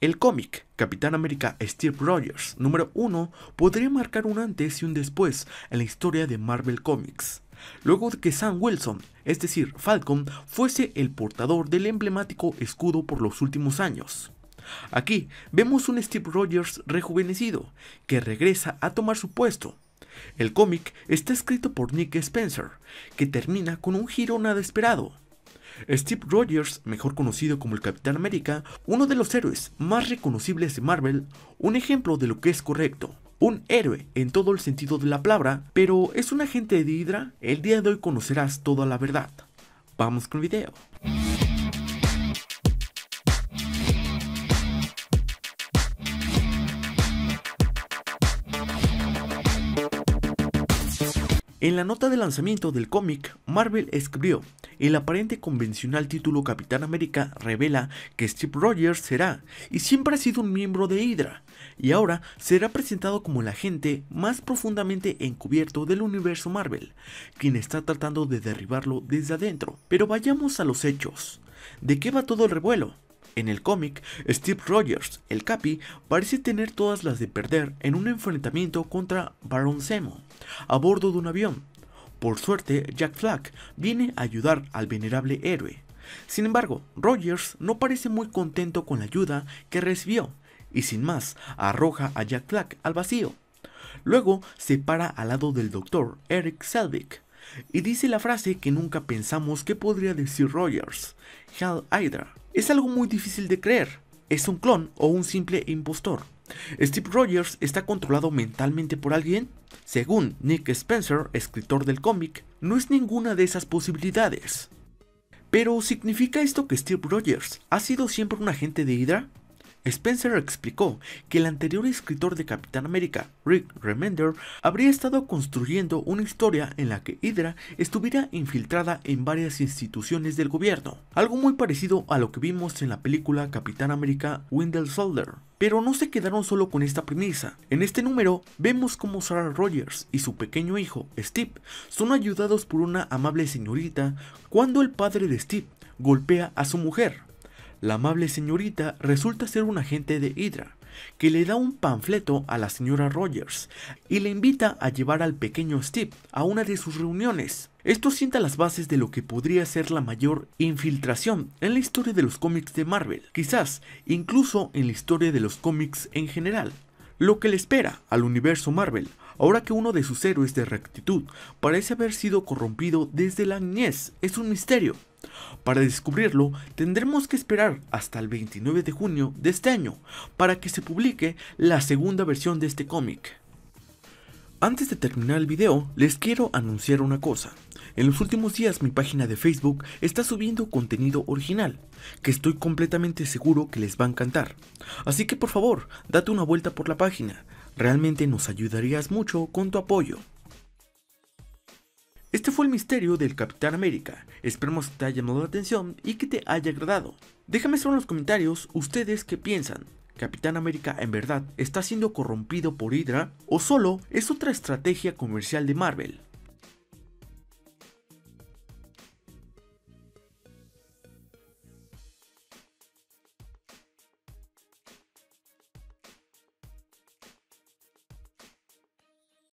El cómic Capitán América Steve Rogers número 1 podría marcar un antes y un después en la historia de Marvel Comics. Luego de que Sam Wilson, es decir, Falcon, fuese el portador del emblemático escudo por los últimos años. Aquí vemos un Steve Rogers rejuvenecido, que regresa a tomar su puesto. El cómic está escrito por Nick Spencer, que termina con un giro nada esperado Steve Rogers, mejor conocido como el Capitán América, uno de los héroes más reconocibles de Marvel, un ejemplo de lo que es correcto. Un héroe en todo el sentido de la palabra, pero es un agente de Hydra. El día de hoy conocerás toda la verdad. Vamos con el video. En la nota de lanzamiento del cómic, Marvel escribió, el aparente convencional título Capitán América revela que Steve Rogers será y siempre ha sido un miembro de Hydra, y ahora será presentado como el agente más profundamente encubierto del universo Marvel, quien está tratando de derribarlo desde adentro. Pero vayamos a los hechos. ¿De qué va todo el revuelo? En el cómic, Steve Rogers, el Capi, parece tener todas las de perder en un enfrentamiento contra Baron Zemo a bordo de un avión, por suerte, Jack Flack viene a ayudar al venerable héroe. Sin embargo, Rogers no parece muy contento con la ayuda que recibió y sin más arroja a Jack Flack al vacío. Luego se para al lado del doctor Eric Selvig y dice la frase que nunca pensamos que podría decir Rogers, Hell Hydra. Es algo muy difícil de creer, es un clon o un simple impostor. Steve Rogers está controlado mentalmente por alguien? Según Nick Spencer, escritor del cómic, no es ninguna de esas posibilidades. Pero ¿significa esto que Steve Rogers ha sido siempre un agente de Hydra? Spencer explicó que el anterior escritor de Capitán América, Rick Remender, habría estado construyendo una historia en la que Hydra estuviera infiltrada en varias instituciones del gobierno, algo muy parecido a lo que vimos en la película Capitán América Windel Soldier. Pero no se quedaron solo con esta premisa. En este número vemos cómo Sarah Rogers y su pequeño hijo, Steve, son ayudados por una amable señorita cuando el padre de Steve golpea a su mujer. La amable señorita resulta ser un agente de Hydra, que le da un panfleto a la señora Rogers y le invita a llevar al pequeño Steve a una de sus reuniones. Esto sienta las bases de lo que podría ser la mayor infiltración en la historia de los cómics de Marvel, quizás incluso en la historia de los cómics en general. Lo que le espera al universo Marvel Ahora que uno de sus héroes de rectitud parece haber sido corrompido desde la niñez, es un misterio. Para descubrirlo, tendremos que esperar hasta el 29 de junio de este año para que se publique la segunda versión de este cómic. Antes de terminar el video, les quiero anunciar una cosa. En los últimos días mi página de Facebook está subiendo contenido original, que estoy completamente seguro que les va a encantar. Así que por favor, date una vuelta por la página, Realmente nos ayudarías mucho con tu apoyo. Este fue el misterio del Capitán América. Esperemos que te haya llamado la atención y que te haya agradado. Déjame saber en los comentarios ustedes qué piensan. ¿Capitán América en verdad está siendo corrompido por Hydra o solo es otra estrategia comercial de Marvel?